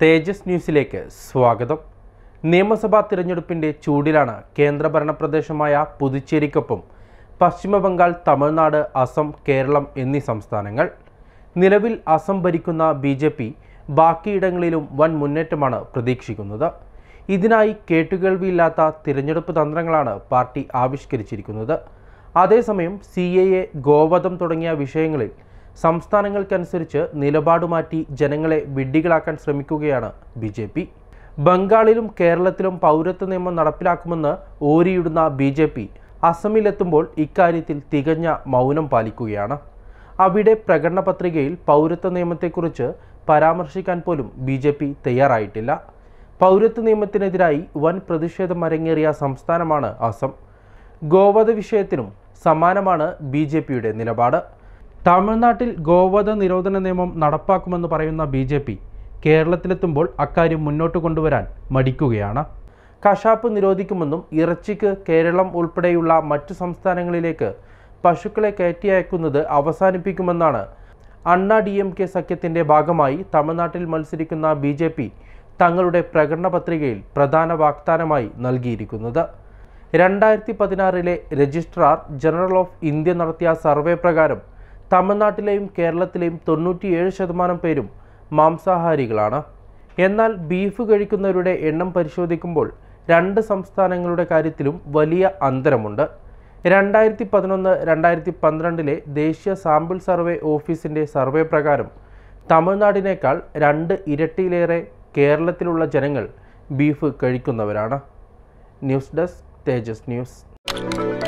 തേജസ് ന്യൂസിലേക്ക് സ്വാഗതം നിയമസഭാ തിരഞ്ഞെടുപ്പിൻ്റെ ചൂടിലാണ് കേന്ദ്രഭരണ പ്രദേശമായ പുതുച്ചേരിക്കൊപ്പം പശ്ചിമബംഗാൾ തമിഴ്നാട് അസം കേരളം എന്നീ സംസ്ഥാനങ്ങൾ നിലവിൽ അസം ഭരിക്കുന്ന ബി ജെ പി ബാക്കിയിടങ്ങളിലും വൻ മുന്നേറ്റമാണ് പ്രതീക്ഷിക്കുന്നത് ഇതിനായി കേട്ടുകേൾവിയില്ലാത്ത തിരഞ്ഞെടുപ്പ് തന്ത്രങ്ങളാണ് പാർട്ടി ആവിഷ്കരിച്ചിരിക്കുന്നത് അതേസമയം സി എ ഗോവധം തുടങ്ങിയ വിഷയങ്ങളിൽ സംസ്ഥാനങ്ങൾക്കനുസരിച്ച് നിലപാട് മാറ്റി ജനങ്ങളെ വിഡ്ഢികളാക്കാൻ ശ്രമിക്കുകയാണ് ബി ജെ പി ബംഗാളിലും കേരളത്തിലും പൗരത്വ നിയമം നടപ്പിലാക്കുമെന്ന് ഓരിയിടുന്ന ബി ജെ പി അസമിലെത്തുമ്പോൾ ഇക്കാര്യത്തിൽ തികഞ്ഞ മൗനം പാലിക്കുകയാണ് അവിടെ പ്രകടന പത്രികയിൽ പൗരത്വ നിയമത്തെക്കുറിച്ച് പരാമർശിക്കാൻ പോലും ബി ജെ പി തയ്യാറായിട്ടില്ല പൗരത്വ നിയമത്തിനെതിരായി വൻ പ്രതിഷേധം അരങ്ങേറിയ സംസ്ഥാനമാണ് അസം ഗോവധ വിഷയത്തിനും സമാനമാണ് ബി ജെ പിയുടെ നിലപാട് തമിഴ്നാട്ടിൽ ഗോവധ നിരോധന നിയമം നടപ്പാക്കുമെന്ന് പറയുന്ന ബി ജെ പി കേരളത്തിലെത്തുമ്പോൾ അക്കാര്യം മുന്നോട്ട് കൊണ്ടുവരാൻ മടിക്കുകയാണ് കശാപ്പ് നിരോധിക്കുമെന്നും ഇറച്ചിക്ക് കേരളം ഉൾപ്പെടെയുള്ള മറ്റു സംസ്ഥാനങ്ങളിലേക്ക് പശുക്കളെ കയറ്റി അയക്കുന്നത് അവസാനിപ്പിക്കുമെന്നാണ് അണ്ണാ ഡി എം കെ സഖ്യത്തിൻ്റെ ഭാഗമായി തമിഴ്നാട്ടിൽ മത്സരിക്കുന്ന ബി ജെ പി തങ്ങളുടെ പ്രകടന പത്രികയിൽ പ്രധാന വാഗ്ദാനമായി നൽകിയിരിക്കുന്നത് രണ്ടായിരത്തി പതിനാറിലെ രജിസ്ട്രാർ ജനറൽ ഓഫ് ഇന്ത്യ നടത്തിയ സർവേ പ്രകാരം തമിഴ്നാട്ടിലെയും കേരളത്തിലെയും തൊണ്ണൂറ്റിയേഴ് ശതമാനം പേരും മാംസാഹാരികളാണ് എന്നാൽ ബീഫ് കഴിക്കുന്നവരുടെ എണ്ണം പരിശോധിക്കുമ്പോൾ രണ്ട് സംസ്ഥാനങ്ങളുടെ കാര്യത്തിലും വലിയ അന്തരമുണ്ട് രണ്ടായിരത്തി പതിനൊന്ന് രണ്ടായിരത്തി പന്ത്രണ്ടിലെ ദേശീയ സാമ്പിൾ സർവേ ഓഫീസിൻ്റെ സർവേ പ്രകാരം തമിഴ്നാടിനേക്കാൾ രണ്ട് ഇരട്ടിയിലേറെ കേരളത്തിലുള്ള ജനങ്ങൾ ബീഫ് കഴിക്കുന്നവരാണ് ന്യൂസ് ഡെസ്ക് തേജസ് ന്യൂസ്